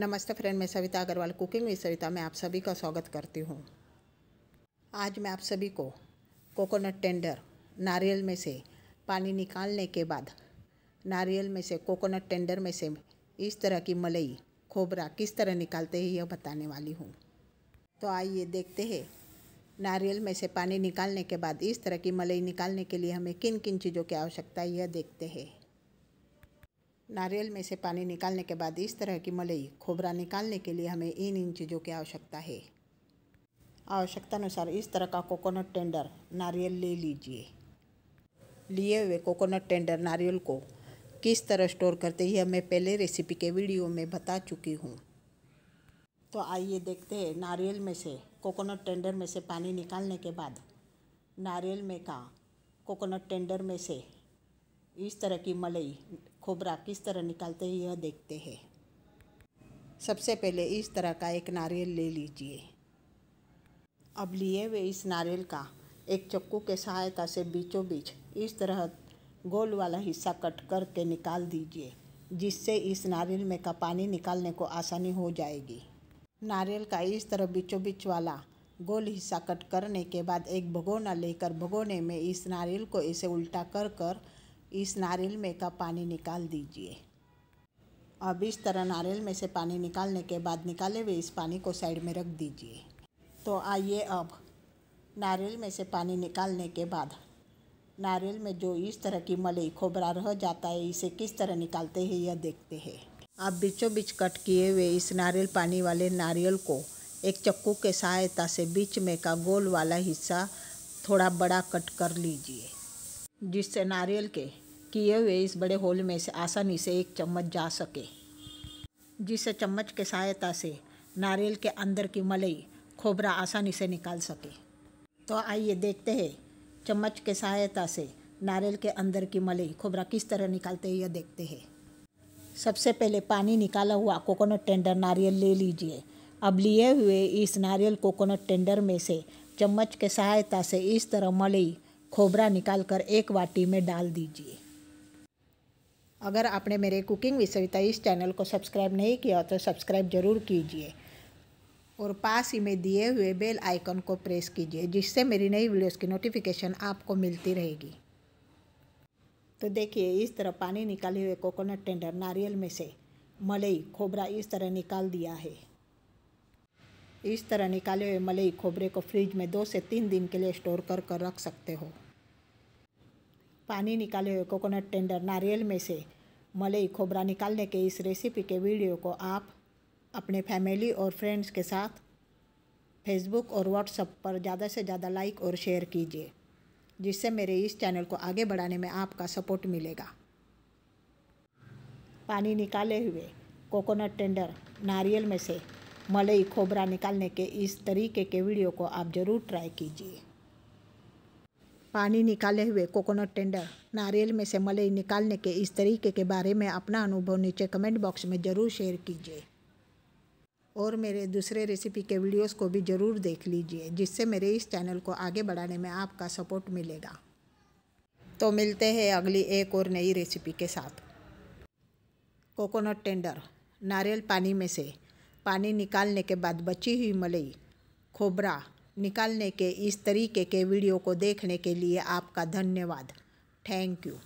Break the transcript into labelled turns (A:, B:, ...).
A: नमस्ते फ्रेंड मैं Savita Agrawal cooking with Savita में आप सभी का स्वागत करती हूँ आज मैं आप सभी को कोकोनट टेंडर नारियल में से पानी निकालने के बाद नारियल में से कोकोनट टेंडर में से इस तरह की मलई खोबरा किस तरह निकालते हैं यह बताने वाली हूँ तो आइए देखते हैं नारियल में से पानी निकालने के बाद इस तरह की मलई निकालने के लिए हमें किन किन चीज़ों की आवश्यकता है यह देखते हैं नारियल में से पानी निकालने के बाद इस तरह की मलई खोबरा निकालने के लिए हमें इन इन चीज़ों की आवश्यकता है आवश्यकता अनुसार इस तरह का कोकोनट टेंडर नारियल ले लीजिए लिए हुए कोकोनट टेंडर नारियल को किस तरह स्टोर करते हैं मैं पहले रेसिपी के वीडियो में बता चुकी हूँ तो आइए देखते हैं नारियल में से कोकोनट टेंडर में से पानी निकालने के बाद नारियल में का कोकोनट टेंडर में से इस तरह की मलई खोबरा किस तरह निकालते हैं यह देखते हैं सबसे पहले इस तरह का एक नारियल ले लीजिए अब लिए हुए इस नारियल का एक चक्कू के सहायता से बीचों बीच इस तरह गोल वाला हिस्सा कट करके निकाल दीजिए जिससे इस नारियल में का पानी निकालने को आसानी हो जाएगी नारियल का इस तरह बीचों बीच वाला गोल हिस्सा कट करने के बाद एक भगोना लेकर भगोने में इस नारियल को इसे उल्टा कर कर इस नारियल में का पानी निकाल दीजिए अब इस तरह नारियल में से पानी निकालने के बाद निकाले हुए इस पानी को साइड में रख दीजिए तो आइए अब नारियल में से पानी निकालने के बाद नारियल में जो इस तरह की मलई खोबरा रह जाता है इसे किस तरह निकालते हैं यह देखते हैं आप बीचों बीच कट किए हुए इस नारियल पानी वाले नारियल को एक चक्कू के सहायता से बीच में का गोल वाला हिस्सा थोड़ा बड़ा कट कर लीजिए जिससे नारियल के किए हुए इस बड़े होल में से आसानी से एक चम्मच जा सके जिसे चम्मच के सहायता से नारियल के अंदर की मलई खोबरा आसानी से निकाल सके तो आइए देखते हैं चम्मच के सहायता से नारियल के अंदर की मलई खोबरा किस तरह निकालते हैं यह देखते हैं सबसे पहले पानी निकाला हुआ कोकोनट टेंडर नारियल ले लीजिए अब लिए हुए इस नारियल कोकोनट टेंडर में से चम्मच के सहायता से इस तरह मलई खोबरा निकालकर एक वाटी में डाल दीजिए अगर आपने मेरे कुकिंग विद सविता इस चैनल को सब्सक्राइब नहीं किया तो सब्सक्राइब ज़रूर कीजिए और पास ही में दिए हुए बेल आइकन को प्रेस कीजिए जिससे मेरी नई वीडियोस की नोटिफिकेशन आपको मिलती रहेगी तो देखिए इस तरह पानी निकाले हुए कोकोनट टेंडर नारियल में से मलई खोबरा इस तरह निकाल दिया है इस तरह निकाले हुए मलई खोबरे को फ्रिज में दो से तीन दिन के लिए स्टोर कर कर रख सकते हो पानी निकाले हुए कोकोनट टेंडर नारियल में से मलई खोबरा निकालने के इस रेसिपी के वीडियो को आप अपने फैमिली और फ्रेंड्स के साथ फेसबुक और व्हाट्सएप पर ज़्यादा से ज़्यादा लाइक और शेयर कीजिए जिससे मेरे इस चैनल को आगे बढ़ाने में आपका सपोर्ट मिलेगा पानी निकाले हुए कोकोनट टेंडर नारियल में से मलई खोबरा निकालने के इस तरीके के वीडियो को आप ज़रूर ट्राई कीजिए पानी निकाले हुए कोकोनट टेंडर नारियल में से मलई निकालने के इस तरीके के बारे में अपना अनुभव नीचे कमेंट बॉक्स में ज़रूर शेयर कीजिए और मेरे दूसरे रेसिपी के वीडियोस को भी ज़रूर देख लीजिए जिससे मेरे इस चैनल को आगे बढ़ाने में आपका सपोर्ट मिलेगा तो मिलते हैं अगली एक और नई रेसिपी के साथ कोकोनट टेंडर नारियल पानी में से पानी निकालने के बाद बची हुई मलई खोबरा निकालने के इस तरीके के वीडियो को देखने के लिए आपका धन्यवाद थैंक यू